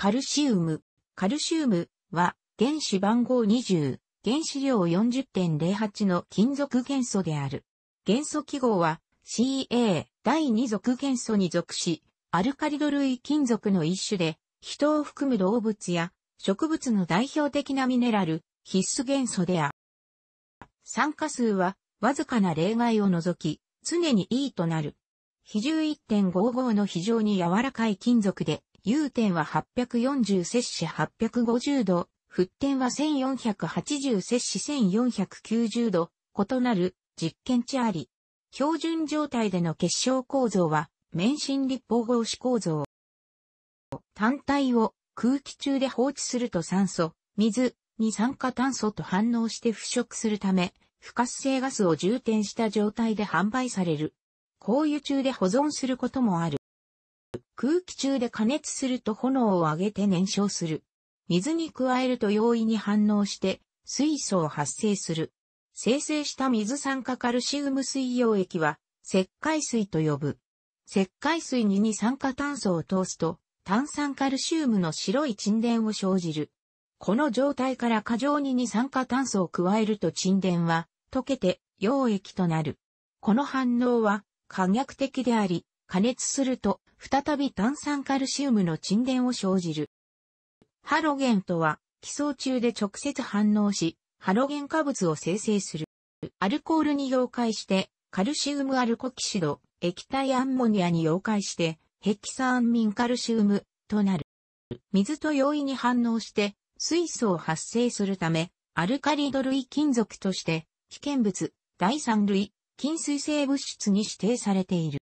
カルシウム。カルシウムは原子番号20、原子量40.08の金属元素である。元素記号は CA 第2属元素に属し、アルカリド類金属の一種で、人を含む動物や植物の代表的なミネラル、必須元素である。酸化数はわずかな例外を除き、常に E となる。比重1.55の非常に柔らかい金属で、融点は840摂氏850度、沸点は1480摂氏1490度、異なる実験値あり。標準状態での結晶構造は、免震立方合子構造。単体を空気中で放置すると酸素、水、二酸化炭素と反応して腐食するため、不活性ガスを充填した状態で販売される。高油中で保存することもある。空気中で加熱すると炎を上げて燃焼する。水に加えると容易に反応して水素を発生する。生成した水酸化カルシウム水溶液は石灰水と呼ぶ。石灰水に二酸化炭素を通すと炭酸カルシウムの白い沈殿を生じる。この状態から過剰に二酸化炭素を加えると沈殿は溶けて溶液となる。この反応は可逆的であり、加熱すると、再び炭酸カルシウムの沈殿を生じる。ハロゲンとは、基礎中で直接反応し、ハロゲン化物を生成する。アルコールに溶解して、カルシウムアルコキシド、液体アンモニアに溶解して、ヘキサンミンカルシウムとなる。水と容易に反応して、水素を発生するため、アルカリド類金属として、危険物、第三類、金水性物質に指定されている。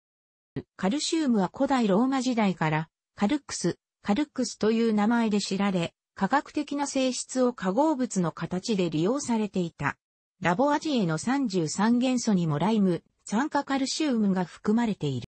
カルシウムは古代ローマ時代から、カルクス、カルクスという名前で知られ、科学的な性質を化合物の形で利用されていた。ラボアジエの33元素にもライム、酸化カルシウムが含まれている。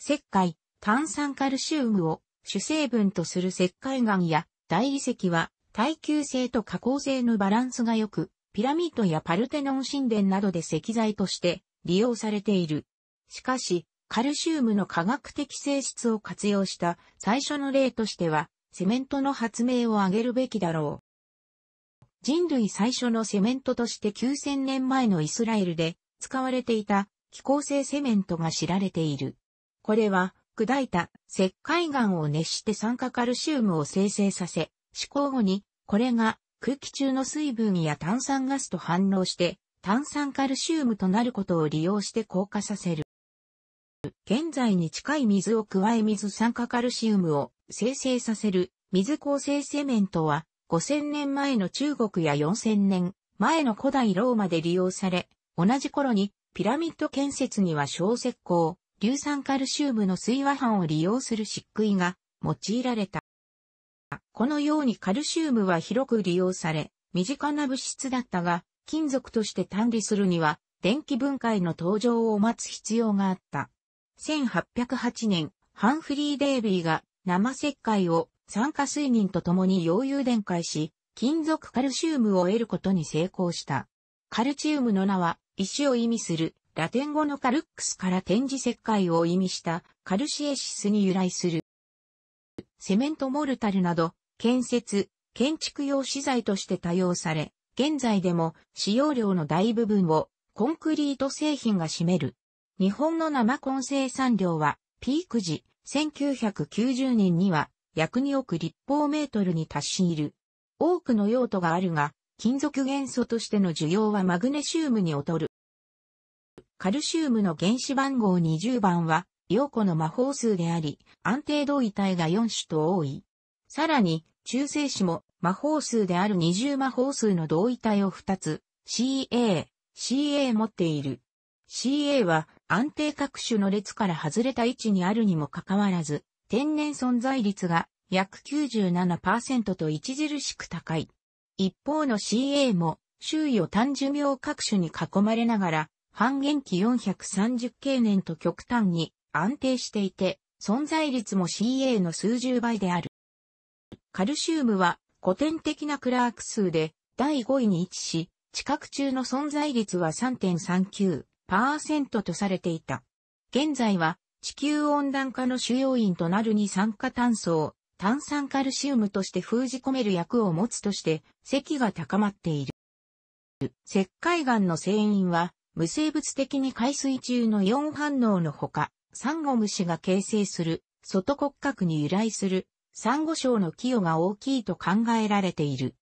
石灰、炭酸カルシウムを主成分とする石灰岩や大理石は耐久性と加工性のバランスが良く、ピラミッドやパルテノン神殿などで石材として利用されている。しかし、カルシウムの科学的性質を活用した最初の例としては、セメントの発明を挙げるべきだろう。人類最初のセメントとして9000年前のイスラエルで使われていた気候性セメントが知られている。これは砕いた石灰岩を熱して酸化カルシウムを生成させ、試行後にこれが空気中の水分や炭酸ガスと反応して炭酸カルシウムとなることを利用して硬化させる。現在に近い水を加え水酸化カルシウムを生成させる水構成セメントは5000年前の中国や4000年前の古代ローマで利用され、同じ頃にピラミッド建設には小石膏、硫酸カルシウムの水和板を利用する漆喰が用いられた。このようにカルシウムは広く利用され、身近な物質だったが、金属として単理するには、電気分解の登場を待つ必要があった。1808年、ハンフリー・デービーが生石灰を酸化水銀と共に溶融電解し、金属カルシウムを得ることに成功した。カルチウムの名は、石を意味する、ラテン語のカルックスから展示石灰を意味したカルシエシスに由来する。セメントモルタルなど、建設、建築用資材として多用され、現在でも使用量の大部分をコンクリート製品が占める。日本の生根生産量は、ピーク時、1990年には、約2億立方メートルに達しいる。多くの用途があるが、金属元素としての需要はマグネシウムに劣る。カルシウムの原子番号20番は、陽子の魔法数であり、安定同位体が4種と多い。さらに、中性子も魔法数である20魔法数の同位体を2つ、CA、CA 持っている。CA は安定各種の列から外れた位置にあるにもかかわらず、天然存在率が約97%と著しく高い。一方の CA も周囲を単寿命各種に囲まれながら、半減期430経年と極端に安定していて、存在率も CA の数十倍である。カルシウムは古典的なクラーク数で第5位に位置し、近く中の存在率は3.39、ン5とされていた。現在は地球温暖化の主要因となる二酸化炭素を炭酸カルシウムとして封じ込める役を持つとして、咳が高まっている。石灰岩の成因は、無生物的に海水中のイオン反応のほか、サンゴ虫が形成する、外骨格に由来する、サンゴ礁の寄与が大きいと考えられている。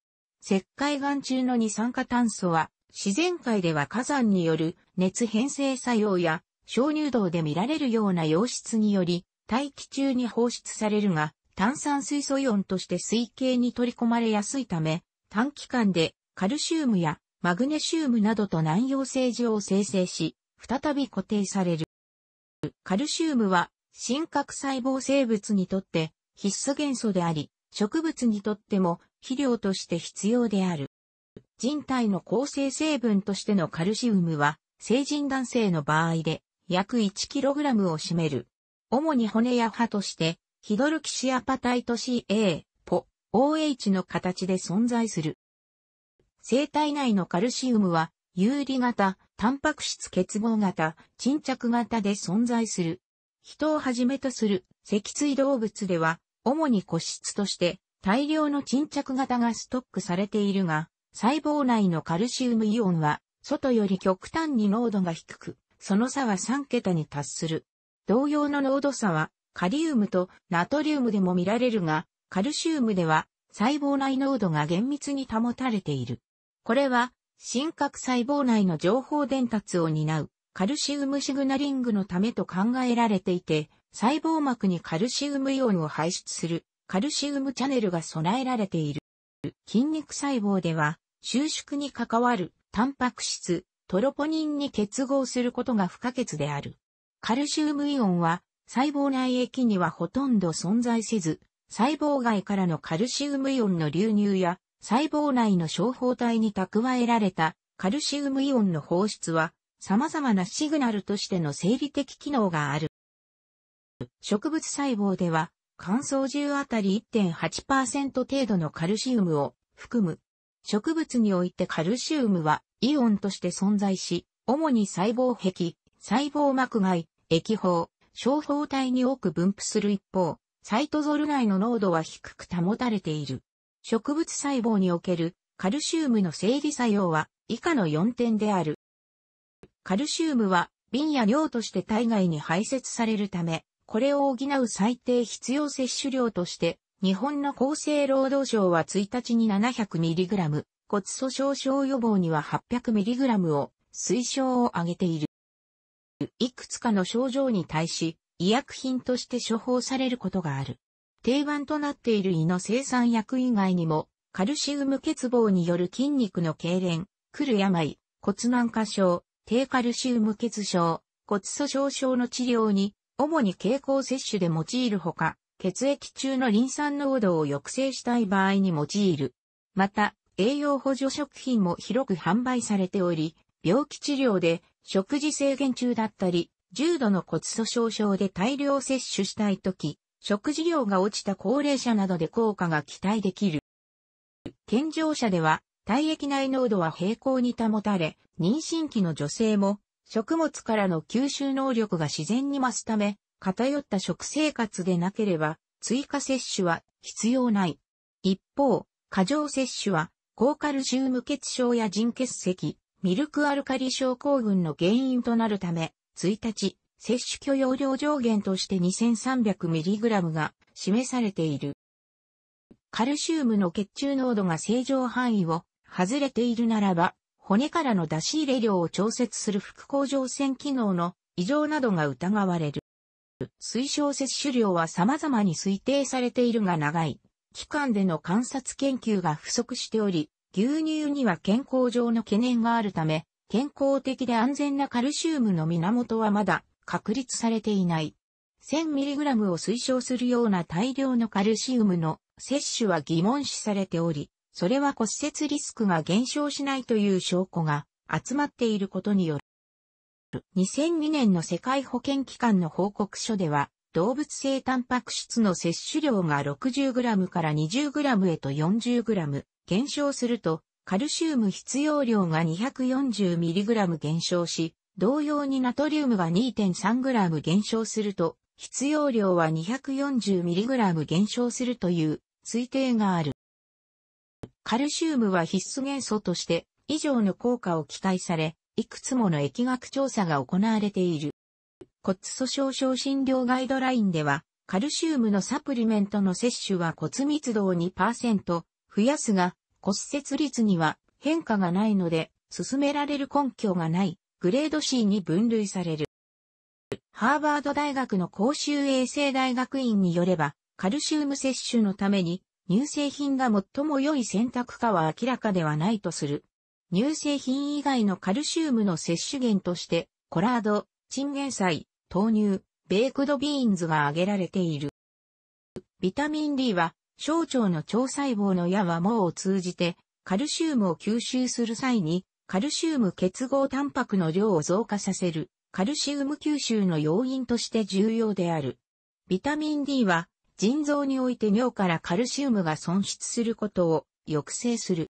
石灰岩中の二酸化炭素は、自然界では火山による熱変成作用や小乳洞で見られるような溶質により大気中に放出されるが炭酸水素イオンとして水系に取り込まれやすいため短期間でカルシウムやマグネシウムなどと南洋性状を生成し再び固定される。カルシウムは真核細胞生物にとって必須元素であり植物にとっても肥料として必要である。人体の構成成分としてのカルシウムは、成人男性の場合で約 1kg を占める。主に骨や歯として、ヒドルキシアパタイト CA、ポ、OH の形で存在する。生体内のカルシウムは、有利型、タンパク質結合型、沈着型で存在する。人をはじめとする脊椎動物では、主に個室として大量の沈着型がストックされているが、細胞内のカルシウムイオンは、外より極端に濃度が低く、その差は3桁に達する。同様の濃度差は、カリウムとナトリウムでも見られるが、カルシウムでは細胞内濃度が厳密に保たれている。これは、真核細胞内の情報伝達を担うカルシウムシグナリングのためと考えられていて、細胞膜にカルシウムイオンを排出するカルシウムチャネルが備えられている。筋肉細胞では収縮に関わるタンパク質、トロポニンに結合することが不可欠である。カルシウムイオンは細胞内液にはほとんど存在せず、細胞外からのカルシウムイオンの流入や細胞内の小胞体に蓄えられたカルシウムイオンの放出は様々なシグナルとしての生理的機能がある。植物細胞では乾燥中あたり1.8%程度のカルシウムを含む植物においてカルシウムはイオンとして存在し、主に細胞壁、細胞膜外、液胞、小胞体に多く分布する一方、サイトゾル内の濃度は低く保たれている。植物細胞におけるカルシウムの生理作用は以下の4点である。カルシウムは瓶や量として体外に排泄されるため、これを補う最低必要摂取量として日本の厚生労働省は1日に 700mg、骨粗鬆症予防には 800mg を推奨を挙げている。いくつかの症状に対し、医薬品として処方されることがある。定番となっている胃の生産薬以外にも、カルシウム欠乏による筋肉の痙攣、来る病、骨軟化症、低カルシウム欠症、骨粗鬆症の治療に、主に経口摂取で用いるほか、血液中のリン酸濃度を抑制したい場合に用いる。また、栄養補助食品も広く販売されており、病気治療で食事制限中だったり、重度の骨粗鬆症で大量摂取したいとき、食事量が落ちた高齢者などで効果が期待できる。健常者では、体液内濃度は平行に保たれ、妊娠期の女性も、食物からの吸収能力が自然に増すため、偏った食生活でなければ、追加摂取は必要ない。一方、過剰摂取は、高カルシウム血症や腎血石、ミルクアルカリ症候群の原因となるため、1日、摂取許容量上限として 2300mg が示されている。カルシウムの血中濃度が正常範囲を外れているならば、骨からの出し入れ量を調節する副甲状腺機能の異常などが疑われる。推奨摂取量は様々に推定されているが長い期間での観察研究が不足しており、牛乳には健康上の懸念があるため、健康的で安全なカルシウムの源はまだ確立されていない。1000mg を推奨するような大量のカルシウムの摂取は疑問視されており、それは骨折リスクが減少しないという証拠が集まっていることによる。2002年の世界保健機関の報告書では、動物性タンパク質の摂取量が 60g から 20g へと 40g 減少すると、カルシウム必要量が 240mg 減少し、同様にナトリウムが 2.3g 減少すると、必要量は 240mg 減少するという推定がある。カルシウムは必須元素として以上の効果を期待され、いくつもの疫学調査が行われている。骨粗鬆症診療ガイドラインでは、カルシウムのサプリメントの摂取は骨密度を2%増やすが、骨折率には変化がないので、進められる根拠がないグレード C に分類される。ハーバード大学の公衆衛生大学院によれば、カルシウム摂取のために乳製品が最も良い選択かは明らかではないとする乳製品以外のカルシウムの摂取源として、コラード、チンゲン菜、豆乳、ベークドビーンズが挙げられている。ビタミン D は、小腸の腸細胞の矢は毛を通じて、カルシウムを吸収する際に、カルシウム結合タンパクの量を増加させる、カルシウム吸収の要因として重要である。ビタミン D は、腎臓において尿からカルシウムが損失することを抑制する。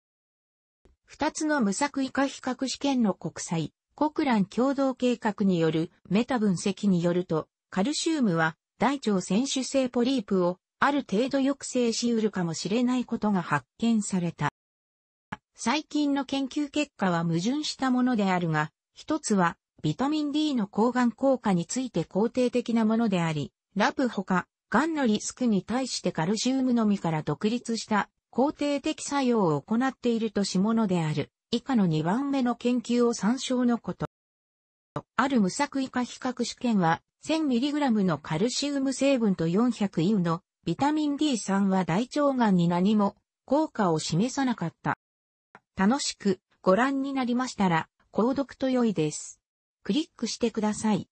二つの無作為化比較試験の国際、国蘭共同計画によるメタ分析によると、カルシウムは大腸選手性ポリープをある程度抑制し得るかもしれないことが発見された。最近の研究結果は矛盾したものであるが、一つはビタミン D の抗がん効果について肯定的なものであり、ラプほか、がんのリスクに対してカルシウムのみから独立した肯定的作用を行っているとしものである。以下の2番目の研究を参照のこと。ある無作為化比較試験は、1000mg のカルシウム成分と400イのビタミン D3 は大腸がんに何も効果を示さなかった。楽しくご覧になりましたら、購読と良いです。クリックしてください。